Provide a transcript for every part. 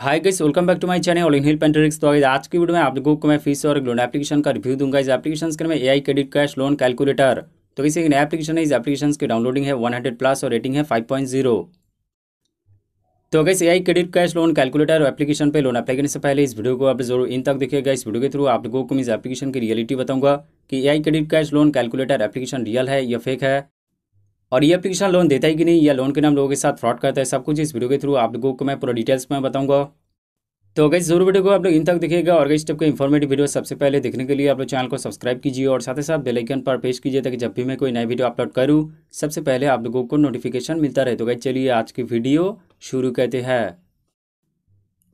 hi guys welcome back to my channel all in hill पेंटरिक्स तो आज आज की वीडियो में आप लोगों को मैं फीस और लोन एप्लीकेशन का रिव्यू दूंगा इस एप्लीकेशन के में AI credit cash loan calculator तो किसी एक नया एप्लीकेशन है इस एप्लीकेशन की डाउनलोडिंग है 100 प्लस और रेटिंग है फाइव तो अगर AI credit cash loan calculator application पर लोन अप्लाई करने से पहले इस वीडियो को आप जरूर इन तक देखिएगा इस वीडियो के थ्रू आप लोगों को मैं इस एप्लीकेशन की रियलिटी बताऊंगा कि AI credit cash loan calculator application real है या फेक है और ये एप्लीकेशन लोन देता है कि नहीं या लोन के नाम लोगों के साथ फ्रॉड करता है सब कुछ इस वीडियो के थ्रू आप लोगों को मैं पूरा डिटेल्स में बताऊंगा तो अगर जरूर वीडियो को आप लोग इन तक देखिएगा और इस टाइप का इन्फॉर्मेटिव वीडियो सबसे पहले देखने के लिए आप लोग चैनल को सब्सक्राइब कीजिए और साथ ही साथ बेलाइकन पर पेश कीजिए ताकि जब भी मैं कोई नई वीडियो अपलोड करूँ सबसे पहले आप लोगों को नोटिफिकेशन मिलता रहे तो गई चलिए आज की वीडियो शुरू करते हैं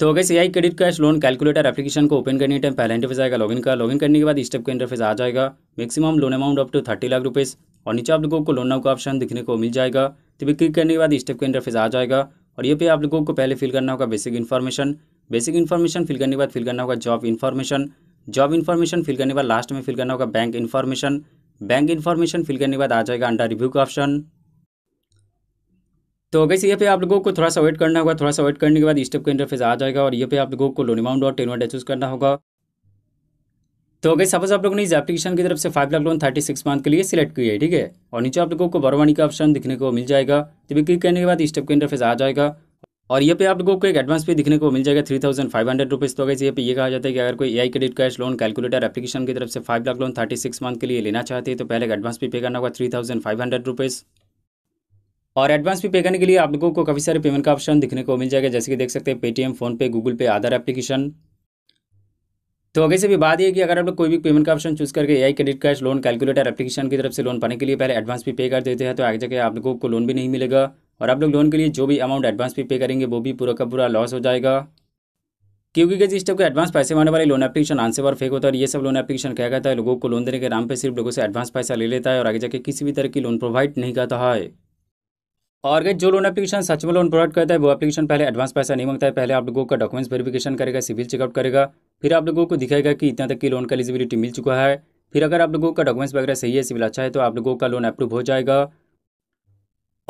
तो A I credit cash loan calculator application को ओपन करने टाइम पहले इंटरफेस आएगा लॉगिन का लॉगिन करने के बाद स्टेप का इंटरफेस आ जाएगा maximum loan amount up to thirty lakh rupees और नीचे आप लोगों को लोन नाउ का ऑप्शन दिखने को मिल जाएगा तो भी क्लिक करने के बाद स्टेप के इंटरफेस आ जाएगा और ये पे आप लोगों को पहले फिल करना होगा basic information basic information fill करने के बाद फिल करना होगा job information job information fill करने के बाद लास्ट में फिल करना होगा bank information bank information fill करने के बाद आ जाएगा अंडर रिव्यू का ऑप्शन तो वैसे ये पे आप लोगों को थोड़ा सा वेट करना होगा थोड़ा सा वेट करने के बाद स्टेप का इंटरफेस आ जाएगा और ये पे आप लोगों को लोन अमाउंट और टेन वर्ड चूज करना होगा तो अगर सपोज आप लोगों ने इस एप्लीकेशन की तरफ से five lakh loan thirty six month के लिए सिलेक्ट किया है ठीक है और नीचे आप लोगों को बरवानी का ऑप्शन दिखने को मिल जाएगा तो भी क्लिक करने के बाद इस स्टेप के इंटरफेस आ जाएगा और ये पे आप लोगों को एक एडवांस पे दिखने को मिल जाएगा three thousand five hundred rupees तो अगर ये पे ये कहा जाता है कि अगर कोई AI credit cash loan calculator application की तरफ से five lakh loan thirty six month के लिए लेना चाहते हैं तो पहले एडवांस पे पे करना होगा three thousand five hundred rupees और एडवांस पे पे करने के लिए आप लोगों को काफ़ी सारे पेमेंट का ऑप्शन दिखने को मिल जाएगा जैसे कि देख सकते हैं पेटीएम फोनपे गूगल पे आधार एप्लीकेशन तो आगे से भी बात यह कि अगर आप लोग कोई भी पेमेंट का ऑप्शन चूज करके AI credit cash loan calculator application की तरफ से लोन पाने के लिए पहले एडवांस भी पे कर देते हैं तो आगे जगह आप लोगों को लोन भी नहीं मिलेगा और आप लोग लोन के लिए जो भी अमाउंट एडवांस भी पे करेंगे वो भी पूरा का पूरा लॉस हो जाएगा क्योंकि क्या जिस टाइप के एडवांस पैसे मांगने वाले लोन एप्लीकेशन आंसर पर फेक होता है और ये सब लोन एप्लीकेशन क्या कहता है लोगों को लोन देने के नाम पर सिर्फ लोगों से एडवांस पैसा ले लेता है और आगे जाके किसी भी तरह की लोन प्रोवाइड नहीं करता है और गए जो लोन एप्लीकेशन सच में लोन प्रोवाइड करता है वो एप्लीकेशन पहले एडवांस पैसा नहीं मांगता है पहले आप लोगों का डॉक्यूमेंट्स वेरिफिकेशन करेगा सिविल चेकअप करेगा फिर आप लोगों को दिखाएगा कि इतना तक की लोन का एलिजिबिलिटी मिल चुका है फिर अगर आप लोगों का डॉक्यूमेंट्स वगैरह सही है सिविल अच्छा है तो आप लोगों का लोन अप्रूव हो जाएगा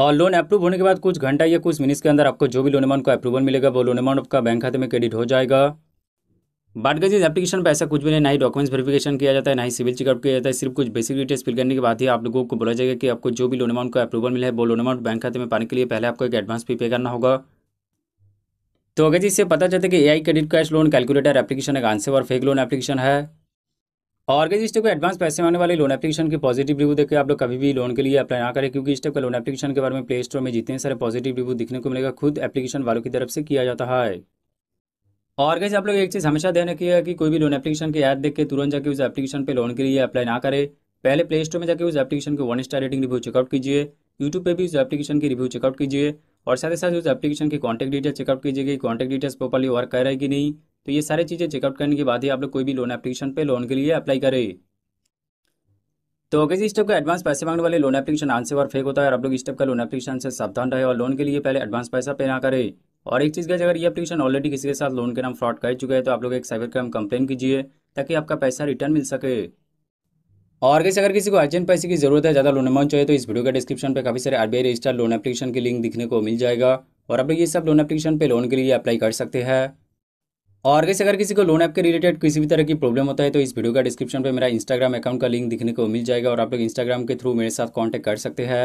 और लोन अप्रूव होने के बाद कुछ घंटा या कुछ मिनट्स के अंदर आपको जो भी लोन अमाउंट का अप्रूवल मिलेगा वो लोन अमाउंट आपका बैंक खाते में क्रेडिट हो जाएगा बाटगज इस एप्लीकेशन पर ऐसा कुछ भी नहीं ना ही डॉक्यूमेंट्स वेरिफिकेशन किया जाता है ना ही सिविल चेकअप किया जाता है सिर्फ कुछ बेसिक डिटेल्स फिल करने के बाद ही आप लोगों को बोला जाएगा कि आपको जो भी लोन अमाउंट का अप्रूवल मिला है वो लोन अमाउंट बैंक खाते में पाने के लिए पहले आपको एक एडवांस भी पे करना होगा तो अगर इससे पता चलता है कि AI credit cash loan calculator application एक आंसर और फेक लोन एप्लीकेशन है और अगर जिस टाइप एडवांस पैसे आने वाले लोन एप्लीकेशन की पॉजिटिव रिव्यू देखकर आप लोग कभी भी लोन के लिए अप्लाई ना करें क्योंकि इस टाइप का लोन एप्लीकेशन के बारे में प्ले स्टोर में जितने सारे पॉजिटिव रिव्यू दिखने को मिलेगा खुद एप्लीकेशन वालों की तरफ से किया जाता है और कैसे आप लोग एक चीज़ हमेशा ध्यान रखिएगा कि कोई भी लोन एप्लीकेशन की ऐड देख के तुरंत जाके उस एप्लीकेशन पे लोन के लिए अप्लाई ना करें पहले प्ले स्टोर में जाके उस एप्लीकेशन के one star rating review check out कीजिए यूट्यूब पे भी उस एप्लीकेशन की रिव्यू चेकआउट कीजिए और साथ ही साथ उस एप्लीकेशन की कॉन्टैक्ट डिटेल चेकआउट कीजिए कि कॉन्टैक्ट डिटेल्स प्रॉपरली वर्क कर रहे कि नहीं तो ये सारी चीज़ें चेकआउट करने के बाद ही आप लोग कोई भी लोन एप्लीकेशन पर लोन के लिए अप्लाई करें तो कैसे इस स्टेप का एडवांस पैसे मांगने वाले लोन एप्लीकेशन आंसर और फेक होता है और आप लोग इस स्टेप का लोन एप्लीकेशन से सावधान रहे और लोन के लिए पहले एडवांस पैसा पे ना करें और एक चीज़ गाइज अगर ये एप्लीकेशन ऑलरेडी किसी के साथ लोन के नाम फ्रॉड कर चुका है तो आप लोग एक साइबर क्राइम कंप्लेन कीजिए ताकि आपका पैसा रिटर्न मिल सके और कैसे अगर किसी को अर्जेंट पैसे की जरूरत है ज़्यादा लोन अमाउंट चाहिए तो इस वीडियो के डिस्क्रिप्शन पे काफ़ी सारे आरबीआई रजिस्टर लोन एप्लीकेशन के लिंक दिखने को मिल जाएगा और आप लोग ये सब लोन एप्लीकेशन पे लोन के लिए अप्लाई कर सकते हैं और कैसे अगर किसी को लोन ऐप के रिलेटेड किसी भी तरह की प्रॉब्लम होता है तो इस वीडियो का डिस्क्रिप्शन पर मेरा इंस्टाग्राम अकाउंट का लिंक दिखने को मिल जाएगा और आप लोग इंस्टाग्राम के थ्रू मेरे साथ कॉन्टैक्ट कर सकते हैं